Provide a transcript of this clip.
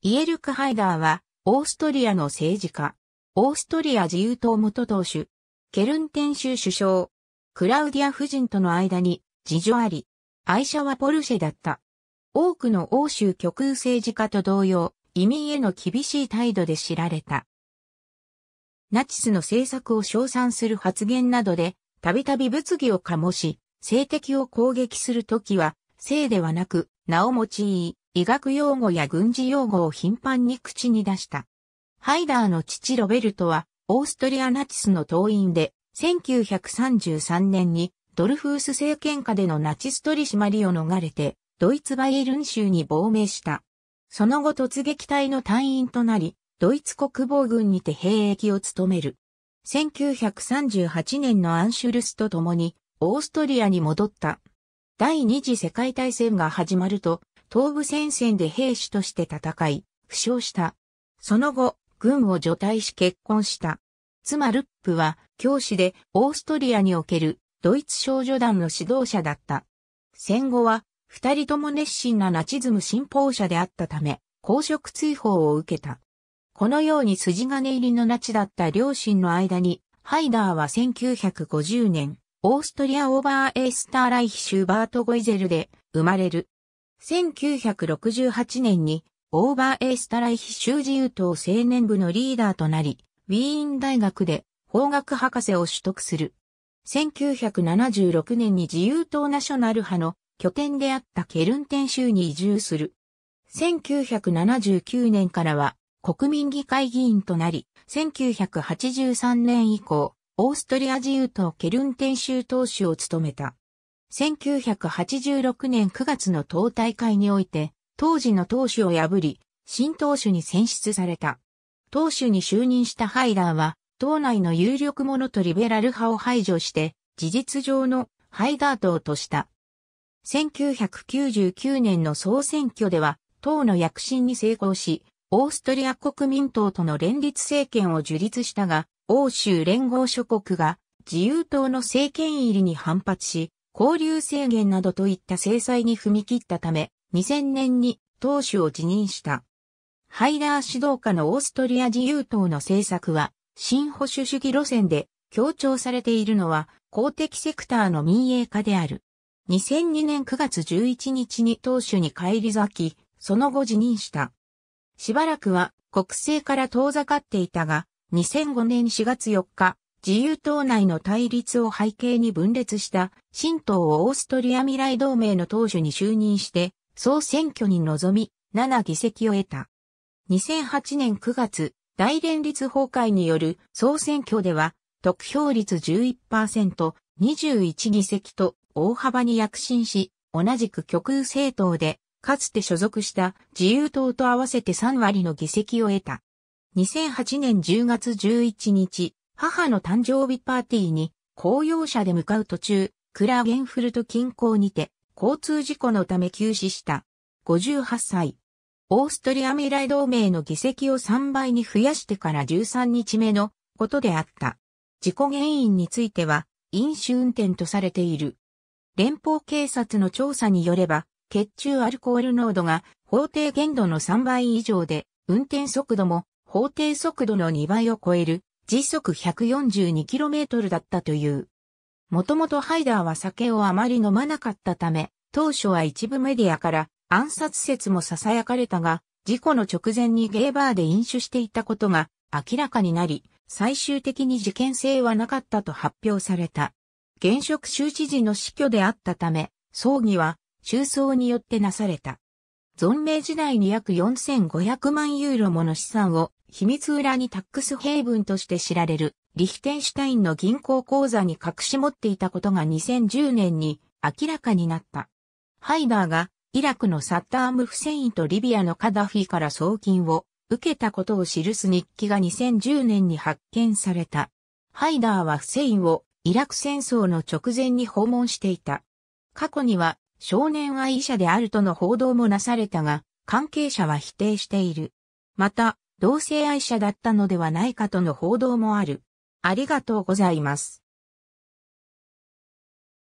イエルク・ハイダーは、オーストリアの政治家、オーストリア自由党元党首、ケルンテン州首相、クラウディア夫人との間に、事情あり、愛車はポルシェだった。多くの欧州極右政治家と同様、移民への厳しい態度で知られた。ナチスの政策を称賛する発言などで、たびたび物議を醸し、政敵を攻撃するときは、性ではなく、名を用い、医学用語や軍事用語を頻繁に口に出した。ハイダーの父ロベルトは、オーストリアナチスの党員で、1933年にドルフース政権下でのナチス取締りを逃れて、ドイツバイエルン州に亡命した。その後突撃隊の隊員となり、ドイツ国防軍にて兵役を務める。1938年のアンシュルスと共に、オーストリアに戻った。第二次世界大戦が始まると、東部戦線で兵士として戦い、負傷した。その後、軍を除隊し結婚した。妻ルップは教師でオーストリアにおけるドイツ少女団の指導者だった。戦後は二人とも熱心なナチズム信奉者であったため、公職追放を受けた。このように筋金入りのナチだった両親の間に、ハイダーは1950年、オーストリア・オーバー・エースター・ライヒシューバート・ゴイゼルで生まれる。1968年にオーバーエースタライヒ州自由党青年部のリーダーとなり、ウィーン大学で法学博士を取得する。1976年に自由党ナショナル派の拠点であったケルンテン州に移住する。1979年からは国民議会議員となり、1983年以降、オーストリア自由党ケルンテン州党首を務めた。1986年9月の党大会において、当時の党首を破り、新党首に選出された。党首に就任したハイダーは、党内の有力者とリベラル派を排除して、事実上のハイダー党とした。1999年の総選挙では、党の躍進に成功し、オーストリア国民党との連立政権を樹立したが、欧州連合諸国が自由党の政権入りに反発し、交流制限などといった制裁に踏み切ったため、2000年に党首を辞任した。ハイダー指導下のオーストリア自由党の政策は、新保守主義路線で強調されているのは公的セクターの民営化である。2002年9月11日に党首に返り咲き、その後辞任した。しばらくは国政から遠ざかっていたが、2005年4月4日、自由党内の対立を背景に分裂した新党をオーストリア未来同盟の党首に就任して総選挙に臨み7議席を得た。2008年9月、大連立崩壊による総選挙では得票率11%、21議席と大幅に躍進し、同じく極右政党でかつて所属した自由党と合わせて3割の議席を得た。2008年10月11日、母の誕生日パーティーに公用車で向かう途中、クラーゲンフルト近郊にて交通事故のため急死した。58歳。オーストリア未来同盟の議席を3倍に増やしてから13日目のことであった。事故原因については飲酒運転とされている。連邦警察の調査によれば、血中アルコール濃度が法定限度の3倍以上で、運転速度も法定速度の2倍を超える時速 142km だったという。もともとハイダーは酒をあまり飲まなかったため、当初は一部メディアから暗殺説も囁かれたが、事故の直前にゲーバーで飲酒していたことが明らかになり、最終的に事件性はなかったと発表された。現職州知事の死去であったため、葬儀は中層によってなされた。存命時代に約4500万ユーロもの資産を秘密裏にタックスヘイブンとして知られる、リヒテンシュタインの銀行口座に隠し持っていたことが2010年に明らかになった。ハイダーがイラクのサッターム・フセインとリビアのカダフィから送金を受けたことを記す日記が2010年に発見された。ハイダーはフセインをイラク戦争の直前に訪問していた。過去には少年愛者であるとの報道もなされたが、関係者は否定している。また、同性愛者だったのではないかとの報道もある。ありがとうございます。